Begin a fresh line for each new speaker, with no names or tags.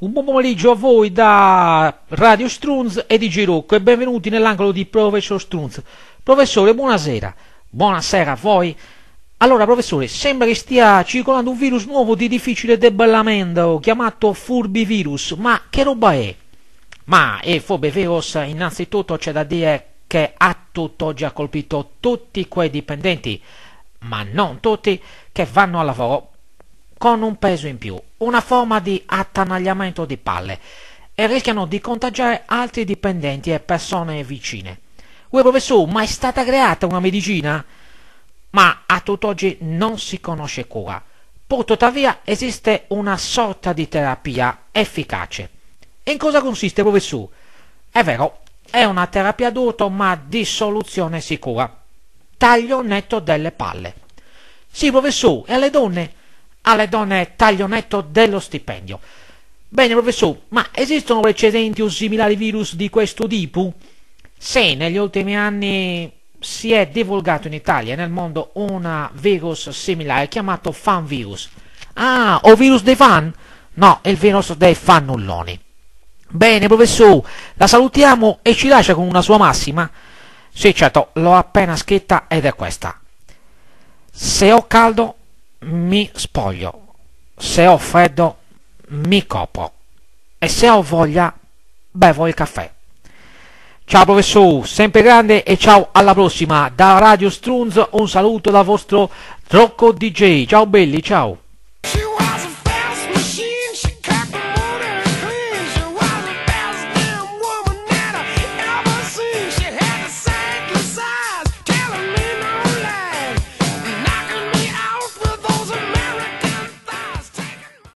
Un buon pomeriggio a voi da Radio Strunz e di Girocco e benvenuti nell'angolo di Professor Strunz. Professore, buonasera. Buonasera a voi. Allora, professore, sembra che stia circolando un virus nuovo di difficile debellamento chiamato furbivirus. Ma che roba è? Ma il furbivirus, innanzitutto c'è da dire che ha tutt'oggi ha colpito tutti quei dipendenti, ma non tutti, che vanno al lavoro con un peso in più, una forma di attanagliamento di palle e rischiano di contagiare altri dipendenti e persone vicine. Uè professore, ma è stata creata una medicina? Ma a tutt'oggi non si conosce cura. Purtuttavia esiste una sorta di terapia efficace. E in cosa consiste, professore? È vero, è una terapia adulto ma di soluzione sicura. Taglio netto delle palle. Sì, professore, e alle donne? alle donne taglio netto dello stipendio. Bene, professor, ma esistono precedenti o similari virus di questo tipo? Se negli ultimi anni si è divulgato in Italia e nel mondo un virus similare chiamato fan virus. Ah, o virus dei fan? No, è il virus dei fannulloni. Bene, professor, la salutiamo e ci lascia con una sua massima? Sì, certo, l'ho appena scritta ed è questa. Se ho caldo, mi spoglio. Se ho freddo, mi copro. E se ho voglia, bevo il caffè. Ciao professore, sempre grande e ciao alla prossima. Da Radio Strunz un saluto dal vostro Trocco DJ. Ciao belli, ciao.